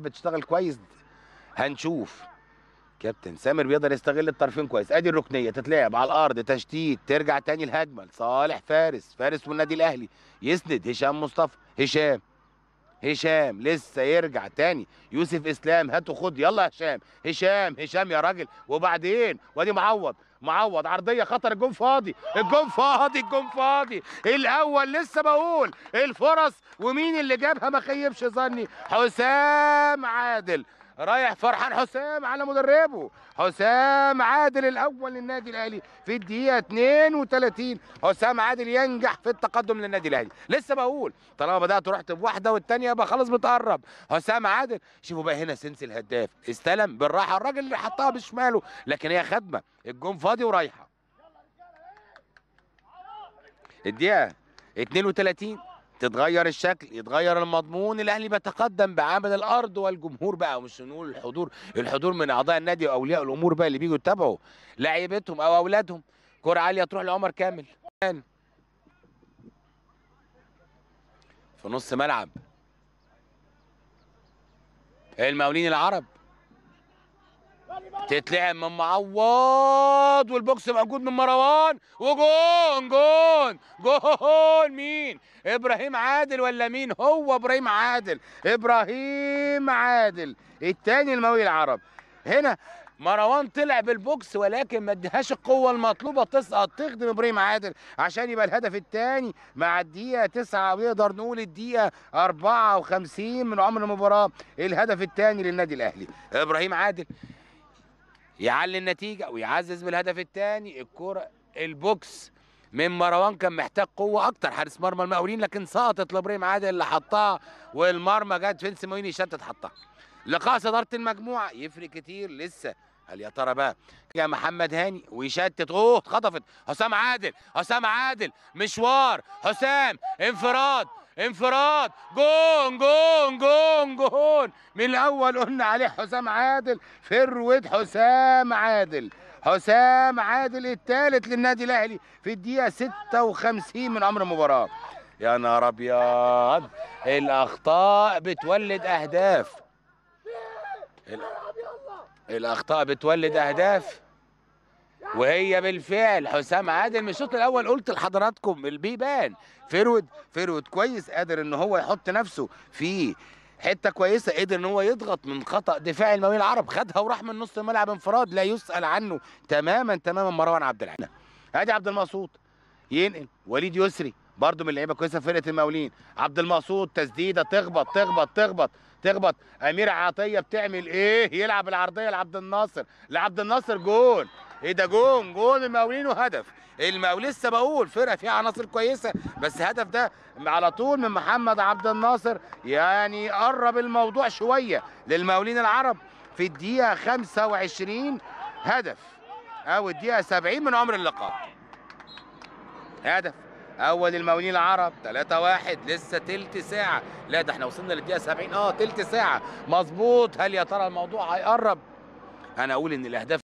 بتشتغل كويس هنشوف كابتن سامر بيقدر يستغل الطرفين كويس ادي الركنيه تتلعب على الارض تشتيت ترجع تاني الهجمه لصالح فارس فارس والنادي الاهلي يسند هشام مصطفى هشام هشام لسه يرجع تاني يوسف اسلام هات خد يلا هشام هشام هشام يا راجل وبعدين وادي معوض معوض عرضيه خطر الجون فاضي الجون فاضي الجون فاضي الاول لسه بقول الفرص ومين اللي جابها ما خيبش ظني حسام عادل رايح فرحان حسام على مدربه حسام عادل الاول للنادي الاهلي في الدقيقه 32 حسام عادل ينجح في التقدم للنادي الاهلي لسه بقول طالما بدات رحت بواحده والثانيه يبقى خلاص بتقرب حسام عادل شوفوا بقى هنا سنس الهداف استلم بالراحه الراجل اللي حطها بشماله لكن هي خدمه الجون فاضي ورايحه الدقيقه 32 تتغير الشكل يتغير المضمون الاهلي بيتقدم بعمل الارض والجمهور بقى مش نقول الحضور الحضور من اعضاء النادي واولياء الامور بقى اللي بيجوا يتابعوا لعيبتهم او اولادهم كره عاليه تروح لعمر كامل في نص ملعب المقاولين العرب تتلعب من معوض والبوكس موجود من مروان وجون جون جون مين ابراهيم عادل ولا مين هو ابراهيم عادل ابراهيم عادل الثاني الموي العرب هنا مروان طلع بالبوكس ولكن ما ادهاش القوه المطلوبه تسقط تخدم ابراهيم عادل عشان يبقى الهدف الثاني مع الدقيقه 9 ونقدر نقول الدقيقه 54 من عمر المباراه الهدف الثاني للنادي الاهلي ابراهيم عادل يعلي النتيجه ويعزز بالهدف الثاني الكوره البوكس من مروان كان محتاج قوه اكتر حارس مرمى المقاولين لكن سقطت لابراهيم عادل اللي حطها والمرمى جت فينس مويني شتت حطها لقاء صداره المجموعه يفرق كتير لسه هل يا ترى بقى يا محمد هاني ويشتت اوه اتخطفت حسام عادل حسام عادل مشوار حسام انفراد انفراد جون جون جون جون جون من الاول قلنا عليه حسام عادل فرويد حسام عادل حسام عادل الثالث للنادي الاهلي في الدقيقه 56 من عمر المباراه يا نهار ابيض الاخطاء بتولد اهداف الاخطاء بتولد اهداف وهي بالفعل حسام عادل من الشوط الاول قلت لحضراتكم البيبان فرود فرود كويس قادر ان هو يحط نفسه في حته كويسه قدر ان هو يضغط من خطا دفاعي المقاولين العرب خدها وراح من نص الملعب انفراد لا يسال عنه تماما تماما مروان عبد العال ادي عبد المقصود ينقل وليد يسري برده من اللعيبه كويسه في فرقه المقاولين عبد المقصود تسديده تخبط تخبط تخبط تخبط امير عطيه بتعمل ايه يلعب العرضيه لعبد الناصر لعبد الناصر جول ايه ده جون جون المقاولين وهدف المقاولين لسه بقول فرقه فيها عناصر كويسه بس هدف ده على طول من محمد عبد الناصر يعني قرب الموضوع شويه للمقاولين العرب في الدقيقه 25 هدف او الدقيقه 70 من عمر اللقاء هدف اول المقاولين العرب 3 1 لسه تلت ساعه لا ده احنا وصلنا للدقيقه 70 اه تلت ساعه مظبوط هل يا ترى الموضوع هيقرب انا اقول ان الاهداف